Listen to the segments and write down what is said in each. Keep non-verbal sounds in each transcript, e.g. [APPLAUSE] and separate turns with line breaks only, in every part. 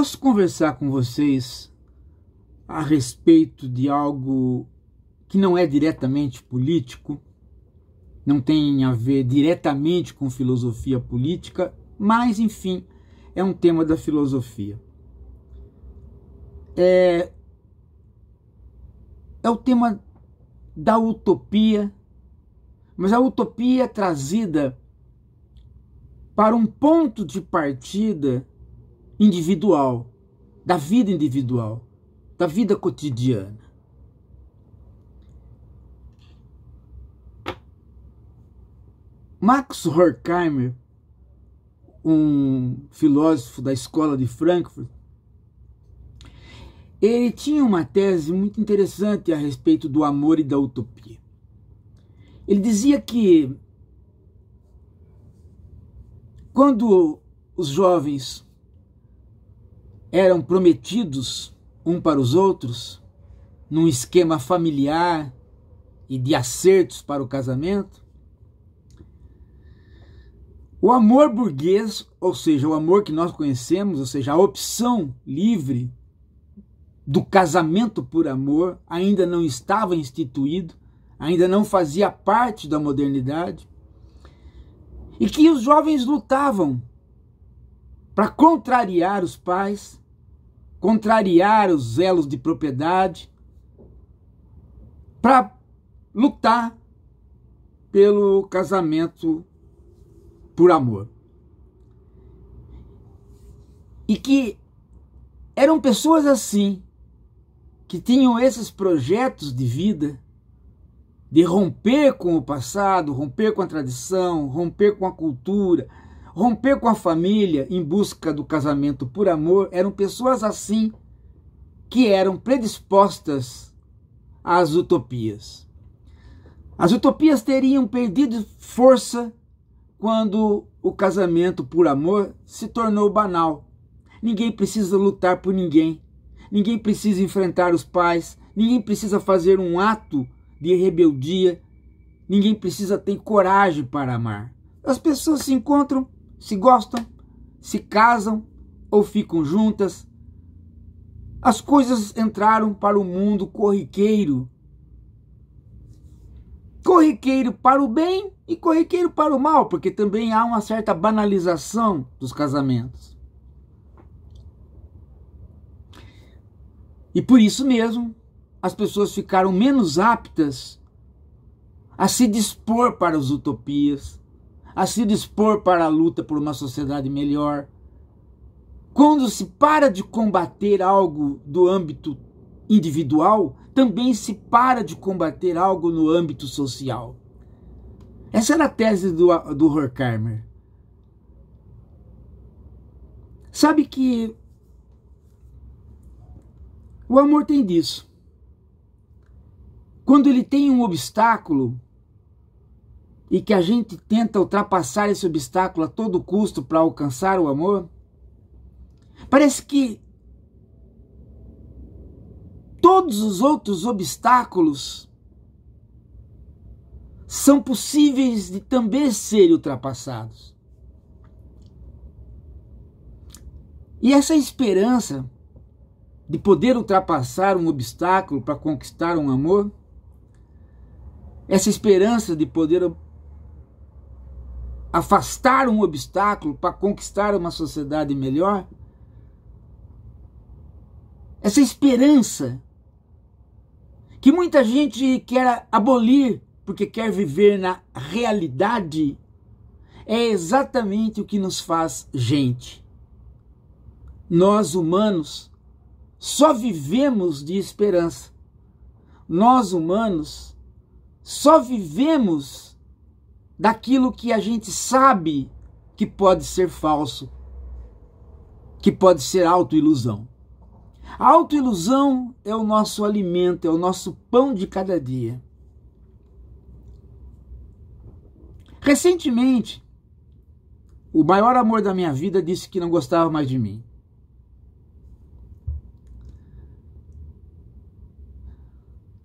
posso conversar com vocês a respeito de algo que não é diretamente político, não tem a ver diretamente com filosofia política, mas enfim, é um tema da filosofia. É, é o tema da utopia, mas a utopia é trazida para um ponto de partida individual, da vida individual, da vida cotidiana. Max Horkheimer, um filósofo da escola de Frankfurt, ele tinha uma tese muito interessante a respeito do amor e da utopia. Ele dizia que quando os jovens eram prometidos um para os outros, num esquema familiar e de acertos para o casamento. O amor burguês, ou seja, o amor que nós conhecemos, ou seja, a opção livre do casamento por amor, ainda não estava instituído, ainda não fazia parte da modernidade, e que os jovens lutavam para contrariar os pais contrariar os elos de propriedade, para lutar pelo casamento por amor. E que eram pessoas assim, que tinham esses projetos de vida, de romper com o passado, romper com a tradição, romper com a cultura, Romper com a família em busca do casamento por amor eram pessoas assim que eram predispostas às utopias. As utopias teriam perdido força quando o casamento por amor se tornou banal. Ninguém precisa lutar por ninguém, ninguém precisa enfrentar os pais, ninguém precisa fazer um ato de rebeldia, ninguém precisa ter coragem para amar. As pessoas se encontram se gostam, se casam ou ficam juntas. As coisas entraram para o mundo corriqueiro. Corriqueiro para o bem e corriqueiro para o mal, porque também há uma certa banalização dos casamentos. E por isso mesmo, as pessoas ficaram menos aptas a se dispor para as utopias, a se dispor para a luta por uma sociedade melhor. Quando se para de combater algo do âmbito individual, também se para de combater algo no âmbito social. Essa era a tese do, do Horkheimer. Sabe que o amor tem disso. Quando ele tem um obstáculo, e que a gente tenta ultrapassar esse obstáculo a todo custo para alcançar o amor? Parece que todos os outros obstáculos são possíveis de também serem ultrapassados. E essa esperança de poder ultrapassar um obstáculo para conquistar um amor, essa esperança de poder afastar um obstáculo para conquistar uma sociedade melhor? Essa esperança que muita gente quer abolir porque quer viver na realidade é exatamente o que nos faz gente. Nós humanos só vivemos de esperança. Nós humanos só vivemos daquilo que a gente sabe que pode ser falso, que pode ser autoilusão. A autoilusão é o nosso alimento, é o nosso pão de cada dia. Recentemente, o maior amor da minha vida disse que não gostava mais de mim.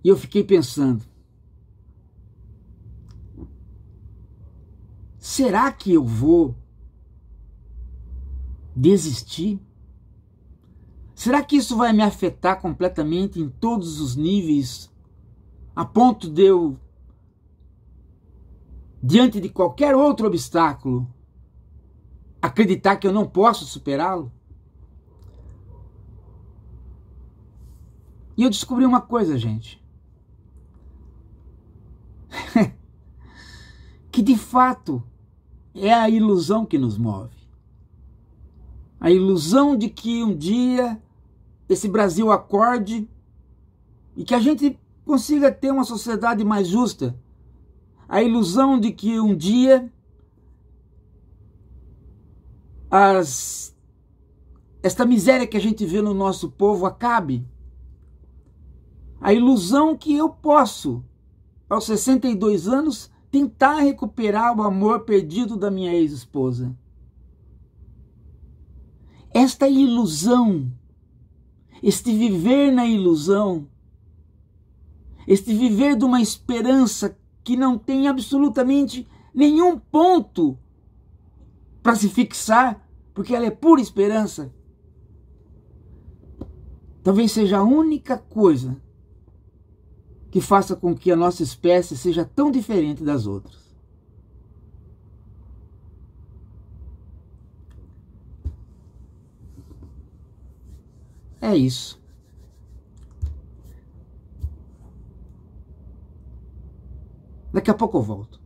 E eu fiquei pensando, será que eu vou desistir? Será que isso vai me afetar completamente em todos os níveis, a ponto de eu, diante de qualquer outro obstáculo, acreditar que eu não posso superá-lo? E eu descobri uma coisa, gente. [LAUGHS] que de fato é a ilusão que nos move. A ilusão de que um dia esse Brasil acorde e que a gente consiga ter uma sociedade mais justa. A ilusão de que um dia as, esta miséria que a gente vê no nosso povo acabe. A ilusão que eu posso, aos 62 anos, tentar recuperar o amor perdido da minha ex-esposa. Esta ilusão, este viver na ilusão, este viver de uma esperança que não tem absolutamente nenhum ponto para se fixar, porque ela é pura esperança. Talvez seja a única coisa que faça com que a nossa espécie seja tão diferente das outras. É isso. Daqui a pouco eu volto.